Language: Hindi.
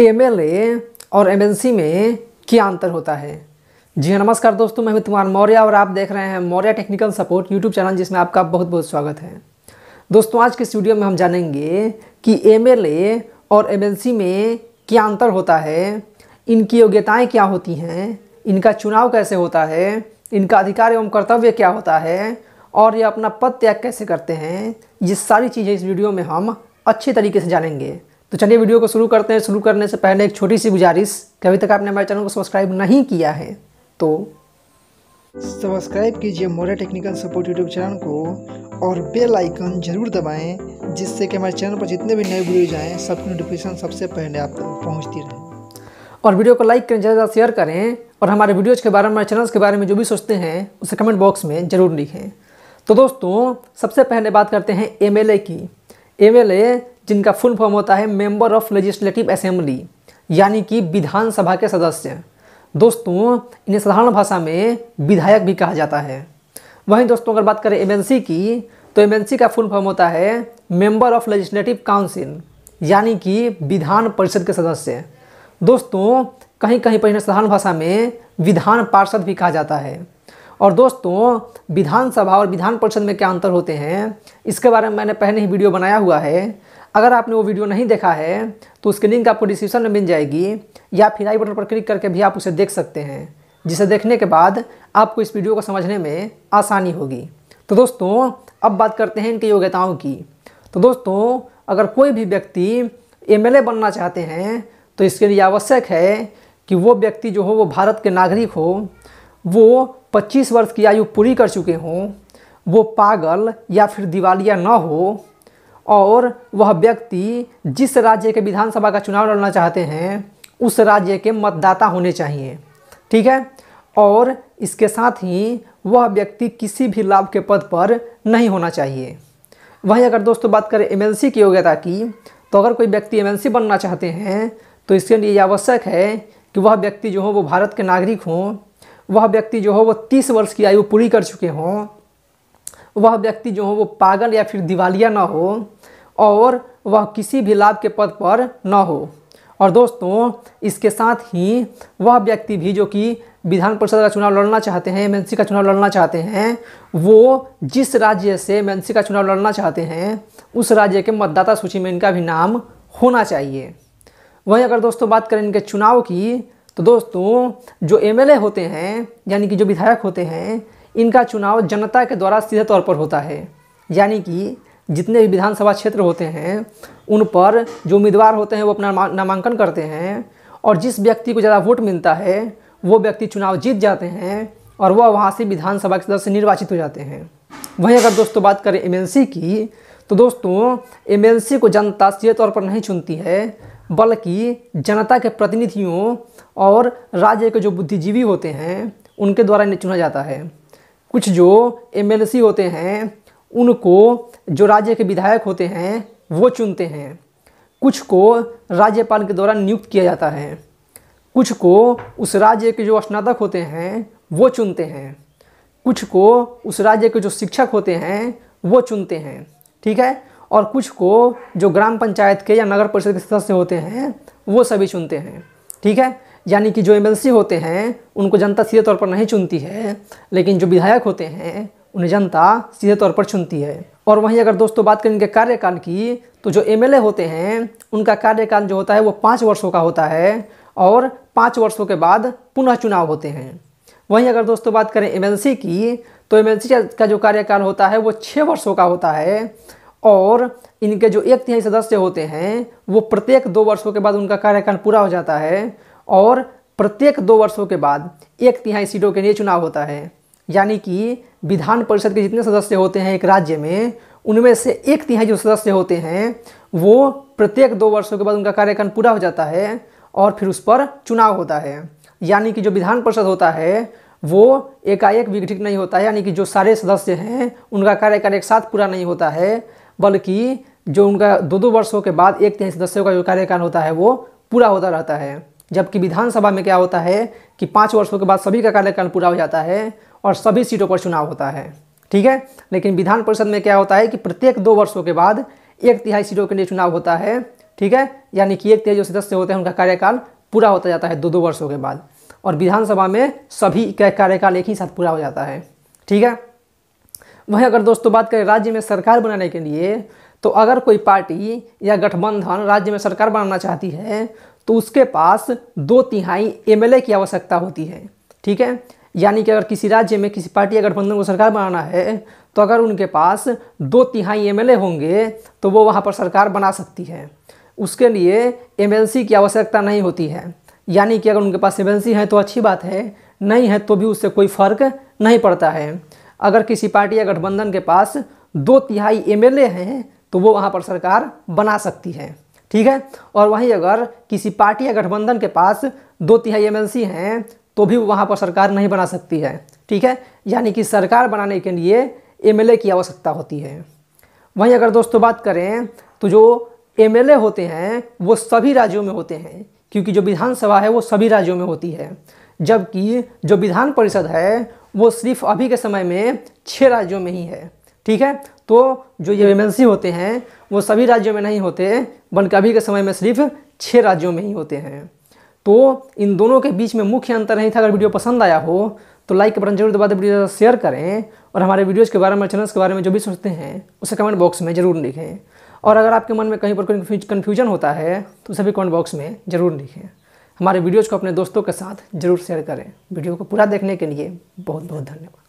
एम और एम में क्या अंतर होता है जी हाँ नमस्कार दोस्तों मैं अमित कुमार मौर्य और आप देख रहे हैं Maurya technical support YouTube channel जिसमें आपका बहुत बहुत स्वागत है दोस्तों आज के स्टूडियो में हम जानेंगे कि एम और एम में क्या अंतर होता है इनकी योग्यताएँ क्या होती हैं इनका चुनाव कैसे होता है इनका अधिकार एवं कर्तव्य क्या होता है और ये अपना पद त्याग कैसे करते हैं ये सारी चीज़ें इस वीडियो में हम अच्छे तरीके से जानेंगे तो चलिए वीडियो को शुरू करते हैं शुरू करने से पहले एक छोटी सी गुजारिश कि अभी तक आपने हमारे चैनल को सब्सक्राइब नहीं किया है तो सब्सक्राइब कीजिए More technical support YouTube channel को और बेल आइकन जरूर दबाएं जिससे कि हमारे चैनल पर जितने भी नए वीडियो जाएँ सबकी नोटिफिकेशन सबसे पहले आप तक पहुँचती रहे और वीडियो को लाइक करें ज़्यादा शेयर करें और हमारे वीडियोज़ के बारे में हमारे चैनल्स के बारे में जो भी सोचते हैं उसे कमेंट बॉक्स में ज़रूर लिखें तो दोस्तों सबसे पहले बात करते हैं एम की एम जिनका फुल फॉर्म होता है मेंबर ऑफ लेजिस्लेटिव असेंबली यानी कि विधानसभा के सदस्य दोस्तों इन्हें साधारण भाषा में विधायक भी कहा जाता है वहीं दोस्तों अगर बात करें एमएनसी की तो एमएनसी का फुल फॉर्म होता है मेंबर ऑफ लेजिस्लेटिव काउंसिल यानी कि विधान परिषद के सदस्य दोस्तों कहीं कहीं पर इन्हें साधारण भाषा में विधान पार्षद भी कहा जाता है और दोस्तों विधानसभा और विधान परिषद में क्या अंतर होते हैं इसके बारे में मैंने पहले ही वीडियो बनाया हुआ है अगर आपने वो वीडियो नहीं देखा है तो उसकी लिंक आपको डिस्क्रिप्शन में मिल जाएगी या फिर आई बटन पर क्लिक करके भी आप उसे देख सकते हैं जिसे देखने के बाद आपको इस वीडियो को समझने में आसानी होगी तो दोस्तों अब बात करते हैं इनकी योग्यताओं की तो दोस्तों अगर कोई भी व्यक्ति एम बनना चाहते हैं तो इसके लिए आवश्यक है कि वो व्यक्ति जो हो वो भारत के नागरिक हो वो 25 वर्ष की आयु पूरी कर चुके हों वो पागल या फिर दिवालिया ना हो और वह व्यक्ति जिस राज्य के विधानसभा का चुनाव लड़ना चाहते हैं उस राज्य के मतदाता होने चाहिए ठीक है और इसके साथ ही वह व्यक्ति किसी भी लाभ के पद पर नहीं होना चाहिए वहीं अगर दोस्तों बात करें एमएलसी की योग्यता की तो अगर कोई व्यक्ति एमएलसी बनना चाहते हैं तो इसके लिए आवश्यक है कि वह व्यक्ति जो हो वो भारत के नागरिक हों वह व्यक्ति जो हो वो तीस वर्ष की आयु पूरी कर चुके हों वह व्यक्ति जो हो वो पागल या फिर दिवालिया ना हो और वह किसी भी लाभ के पद पर ना हो और दोस्तों इसके साथ ही वह व्यक्ति भी जो कि विधान परिषद का चुनाव लड़ना चाहते हैं एम का चुनाव लड़ना चाहते हैं वो जिस राज्य से एम का चुनाव लड़ना चाहते हैं उस राज्य के मतदाता सूची में इनका भी नाम होना चाहिए वहीं अगर दोस्तों बात करें इनके चुनाव की तो दोस्तों जो एमएलए होते हैं यानी कि जो विधायक होते हैं इनका चुनाव जनता के द्वारा सीधे तौर पर होता है यानी कि जितने भी विधानसभा क्षेत्र होते हैं उन पर जो उम्मीदवार होते हैं वो अपना नामांकन करते हैं और जिस व्यक्ति को ज़्यादा वोट मिलता है वो व्यक्ति चुनाव जीत जाते हैं और वह वहाँ से विधानसभा के सदस्य निर्वाचित हो जाते हैं वहीं अगर दोस्तों बात करें एम की तो दोस्तों एम को जनता सीधे तौर पर नहीं चुनती है बल्कि जनता के प्रतिनिधियों और राज्य के जो बुद्धिजीवी होते हैं उनके द्वारा इन्हें चुना जाता है कुछ जो एमएलसी होते हैं उनको जो राज्य के विधायक होते हैं वो चुनते हैं कुछ को राज्यपाल के द्वारा नियुक्त किया जाता है कुछ को उस राज्य के जो स्नातक होते हैं वो चुनते हैं कुछ को उस राज्य के जो शिक्षक होते हैं वो चुनते हैं ठीक है और कुछ को जो ग्राम पंचायत के या नगर परिषद के सदस्य होते हैं वो सभी चुनते हैं ठीक है यानी कि जो एम होते हैं उनको जनता सीधे तौर पर नहीं चुनती है लेकिन जो विधायक होते हैं उन्हें जनता सीधे तौर पर चुनती है और वहीं अगर दोस्तों बात करें इनके कार्यकाल की तो जो एम होते हैं उनका कार्यकाल जो होता है वो पाँच वर्षों का होता है और पाँच वर्षों के बाद पुनः चुनाव होते हैं वहीं अगर दोस्तों बात करें एम की तो एम का जो कार्यकाल होता है वो छः वर्षों का होता है और इनके जो एक तिहाई सदस्य होते हैं वो प्रत्येक दो वर्षों के बाद उनका कार्यकाल पूरा हो जाता है और प्रत्येक दो वर्षों के बाद एक तिहाई सीटों के लिए चुनाव होता है यानी कि विधान परिषद के जितने सदस्य होते हैं एक राज्य में उनमें से एक तिहाई जो सदस्य होते हैं वो प्रत्येक दो वर्षों के बाद उनका कार्यकाल पूरा हो जाता है और फिर उस पर चुनाव होता है यानी कि जो विधान परिषद होता है वो एकाएक विघटित नहीं होता है यानी कि जो सारे सदस्य हैं उनका कार्यकाल एक साथ पूरा नहीं होता है बल्कि जो उनका दो दो वर्षों के बाद एक तिहाई सदस्यों का जो कार्यकाल होता है वो पूरा होता रहता है जबकि विधानसभा में क्या होता है कि पाँच वर्षों के बाद सभी का कार्यकाल पूरा हो जाता है और सभी सीटों पर चुनाव होता है ठीक है लेकिन विधान परिषद में क्या होता है कि प्रत्येक दो वर्षों के बाद एक तिहाई सीटों के लिए चुनाव होता है ठीक है यानी कि एक तिहाई जो सदस्य होते हैं उनका कार्यकाल पूरा होता जाता है दो दो वर्षों के बाद और विधानसभा में सभी का कार्यकाल एक ही साथ पूरा हो जाता है ठीक है वहीं अगर दोस्तों बात करें राज्य में सरकार बनाने के लिए तो अगर कोई पार्टी या गठबंधन राज्य में सरकार बनाना चाहती है तो उसके पास दो तिहाई एमएलए की आवश्यकता होती है ठीक है यानी कि अगर किसी राज्य में किसी पार्टी या गठबंधन को सरकार बनाना है तो अगर उनके पास दो तिहाई एम होंगे तो वो वहाँ पर सरकार बना सकती है उसके लिए एम की आवश्यकता नहीं होती है यानी कि अगर उनके पास एम है तो अच्छी बात है नहीं है तो भी उससे कोई फर्क नहीं पड़ता है अगर किसी पार्टी या गठबंधन के पास दो तिहाई एम हैं तो वो वहाँ पर सरकार बना सकती है ठीक है और वहीं अगर किसी पार्टी या गठबंधन के पास दो तिहाई एम हैं तो भी वहाँ पर सरकार नहीं बना सकती है ठीक है यानी कि सरकार बनाने के लिए एमएलए की आवश्यकता होती है वहीं अगर दोस्तों बात करें तो जो एमएलए होते हैं वो सभी राज्यों में होते हैं क्योंकि जो विधानसभा है वो सभी राज्यों में होती है जबकि जो विधान परिषद है वो सिर्फ अभी के समय में छः राज्यों में ही है ठीक है तो जो ये वेमेंसी होते हैं वो सभी राज्यों में नहीं होते कभी के समय में सिर्फ छः राज्यों में ही होते हैं तो इन दोनों के बीच में मुख्य अंतर नहीं था अगर वीडियो पसंद आया हो तो लाइक के बटन जरूर दबा दें वीडियो शेयर करें और हमारे वीडियोज़ के बारे में चैनल्स के बारे में जो भी सोचते हैं उसे कमेंट बॉक्स में ज़रूर लिखें और अगर आपके मन में कहीं पर कोई कन्फ्यूजन होता है तो उसे भी कमेंट बॉक्स में ज़रूर लिखें हमारे वीडियोज़ को अपने दोस्तों के साथ ज़रूर शेयर करें वीडियो को पूरा देखने के लिए बहुत बहुत धन्यवाद